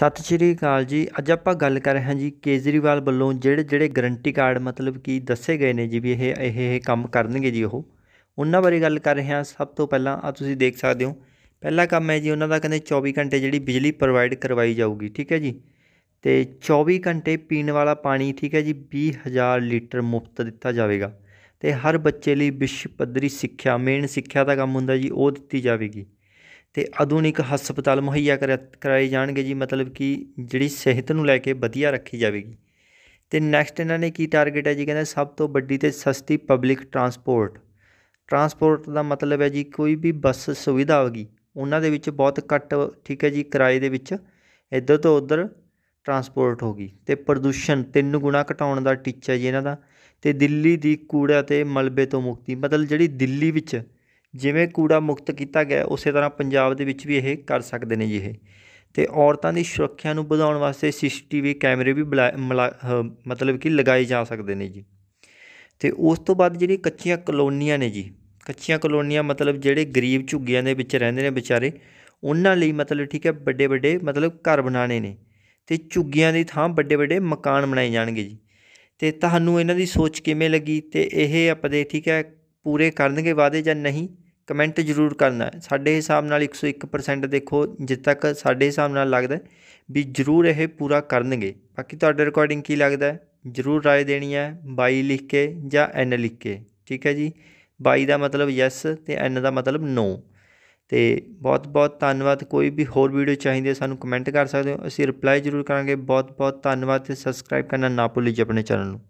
ਸਤਿ ਸ਼੍ਰੀ ਅਕਾਲ ਜੀ ਅੱਜ ਆਪਾਂ ਗੱਲ ਕਰ ਰਹੇ ਹਾਂ ਜੀ ਕੇਜਰੀਵਾਲ ਵੱਲੋਂ ਜਿਹੜੇ ਜਿਹੜੇ ਗਰੰਟੀ ਕਾਰਡ ਮਤਲਬ ਕੀ ਦੱਸੇ ਗਏ ਨੇ ਜੀ ਵੀ ਇਹ ਇਹ ਇਹ ਕੰਮ ਕਰਨਗੇ ਜੀ ਉਹ ਉਹਨਾਂ ਬਾਰੇ ਗੱਲ ਕਰ ਰਹੇ ਹਾਂ ਸਭ ਤੋਂ ਪਹਿਲਾਂ ਆ ਤੁਸੀਂ ਦੇਖ ਸਕਦੇ ਹੋ ਪਹਿਲਾ ਕੰਮ ਹੈ ਜੀ ਉਹਨਾਂ ਦਾ ਕਹਿੰਦੇ 24 ਘੰਟੇ ਜਿਹੜੀ ਬਿਜਲੀ ਪ੍ਰੋਵਾਈਡ ਕਰਵਾਈ ਜਾਊਗੀ ਠੀਕ ਹੈ ਜੀ ਤੇ 24 ਘੰਟੇ ਪੀਣ ਵਾਲਾ ਪਾਣੀ ਠੀਕ ਹੈ ਜੀ 20000 ਲੀਟਰ ਮੁਫਤ ਦਿੱਤਾ ਜਾਵੇਗਾ ਤੇ ਹਰ ਬੱਚੇ ਲਈ ਵਿਸ਼ਵ ਪੱਧਰੀ ਸਿੱਖਿਆ ਮੇਨ ਸਿੱਖਿਆ ਦਾ ਕੰਮ ਹੁੰਦਾ ਜੀ ਉਹ ਦਿੱਤੀ ਜਾਵੇਗੀ ਤੇ ਆਧੁਨਿਕ ਹਸਪਤਾਲ ਮੁਹੱਈਆ ਕਰਾਏ ਜਾਣਗੇ ਜੀ ਮਤਲਬ ਕਿ ਜਿਹੜੀ ਸਿਹਤ ਨੂੰ ਲੈ ਕੇ ਵਧੀਆ ਰੱਖੀ ਜਾਵੇਗੀ ਤੇ ਨੈਕਸਟ ਇਹਨਾਂ ਨੇ ਕੀ ਟਾਰਗੇਟ ਹੈ ਜੀ ਕਹਿੰਦੇ ਸਭ ਤੋਂ ਵੱਡੀ ਤੇ ਸਸਤੀ ਪਬਲਿਕ ਟਰਾਂਸਪੋਰਟ ਟਰਾਂਸਪੋਰਟ ਦਾ ਮਤਲਬ ਹੈ ਜੀ ਕੋਈ ਵੀ ਬੱਸ ਸੁਵਿਧਾ ਹੋਗੀ ਉਹਨਾਂ ਦੇ ਵਿੱਚ ਬਹੁਤ ਘੱਟ ਠੀਕ ਹੈ ਜੀ ਕਿਰਾਏ ਦੇ ਵਿੱਚ ਇੱਧਰ ਤੋਂ ਉੱਧਰ ਟਰਾਂਸਪੋਰਟ ਹੋਗੀ ਤੇ ਪ੍ਰਦੂਸ਼ਣ ਤਿੰਨ ਗੁਣਾ ਘਟਾਉਣ ਦਾ ਟੀਚਾ ਜੀ ਇਹਨਾਂ ਦਾ ਤੇ ਦਿੱਲੀ ਦੀ ਕੂੜਾ ਤੇ ਮਲਬੇ ਤੋਂ ਮੁਕਤੀ ਮਤਲਬ ਜਿਹੜੀ ਦਿੱਲੀ ਵਿੱਚ ਜਿਵੇਂ ਕੂੜਾ ਮੁਕਤ ਕੀਤਾ ਗਿਆ ਉਸੇ ਤਰ੍ਹਾਂ ਪੰਜਾਬ ਦੇ ਵਿੱਚ ਵੀ ਇਹ ਕਰ ਸਕਦੇ ਨੇ ਜੀ ਇਹ ਤੇ ਔਰਤਾਂ ਦੀ ਸੁਰੱਖਿਆ ਨੂੰ ਵਧਾਉਣ ਵਾਸਤੇ ਸੀਸੀਟੀਵੀ ਕੈਮਰੇ ਵੀ ਮਤਲਬ ਕਿ ਲਗਾਏ ਜਾ ਸਕਦੇ ਨੇ ਜੀ ਤੇ ਉਸ ਤੋਂ ਬਾਅਦ ਜਿਹੜੀ ਕੱਚੀਆਂ ਕਲੋਨੀਆਂ ਨੇ ਜੀ ਕੱਚੀਆਂ ਕਲੋਨੀਆਂ ਮਤਲਬ ਜਿਹੜੇ ਗਰੀਬ ਝੁੱਗੀਆਂ ਦੇ ਵਿੱਚ ਰਹਿੰਦੇ ਨੇ ਵਿਚਾਰੇ ਉਹਨਾਂ ਲਈ ਮਤਲਬ ਠੀਕ ਹੈ ਵੱਡੇ ਵੱਡੇ ਮਤਲਬ ਘਰ ਬਣਾਣੇ ਨੇ ਤੇ ਝੁੱਗੀਆਂ ਦੀ ਥਾਂ ਵੱਡੇ ਵੱਡੇ ਮਕਾਨ ਬਣਾਏ ਜਾਣਗੇ ਜੀ ਤੇ ਤੁਹਾਨੂੰ ਇਹਨਾਂ ਦੀ ਸੋਚ ਕਿਵੇਂ ਲੱਗੀ ਤੇ ਇਹ ਆਪਦੇ ਠੀਕ ਹੈ ਪੂਰੇ ਕਰਨਗੇ ਵਾਅਦੇ ਜਾਂ ਨਹੀਂ ਕਮੈਂਟ ਜ਼ਰੂਰ ਕਰਨਾ ਸਾਡੇ ਹਿਸਾਬ ਨਾਲ 101% ਦੇਖੋ ਜਿੱਦ ਤੱਕ ਸਾਡੇ ਹਿਸਾਬ ਨਾਲ ਲੱਗਦਾ ਵੀ ਜ਼ਰੂਰ ਇਹ ਪੂਰਾ ਕਰਨਗੇ ਬਾਕੀ ਤੁਹਾਡੇ ਰਿਕਾਰਡਿੰਗ ਕੀ ਲੱਗਦਾ ਜ਼ਰੂਰ رائے ਦੇਣੀ ਹੈ ਬਾਈ ਲਿਖ ਕੇ ਜਾਂ ਐਨ ਲਿਖ ਕੇ ਠੀਕ ਹੈ ਜੀ ਬਾਈ ਦਾ ਮਤਲਬ ਯੈਸ ਤੇ ਐਨ ਦਾ ਮਤਲਬ ਨੋ ਤੇ ਬਹੁਤ ਬਹੁਤ ਧੰਨਵਾਦ ਕੋਈ ਵੀ ਹੋਰ ਵੀਡੀਓ ਚਾਹੀਦੀ ਹੈ ਸਾਨੂੰ ਕਮੈਂਟ ਕਰ ਸਕਦੇ ਹੋ ਅਸੀਂ ਰਿਪਲਾਈ ਜ਼ਰੂਰ ਕਰਾਂਗੇ ਬਹੁਤ ਬਹੁਤ ਧੰਨਵਾਦ ਤੇ ਸਬਸਕ੍ਰਾਈਬ ਕਰਨਾ ਨਾ ਭੁੱਲੀ ਜੀ ਆਪਣੇ ਚੈਨਲ ਨੂੰ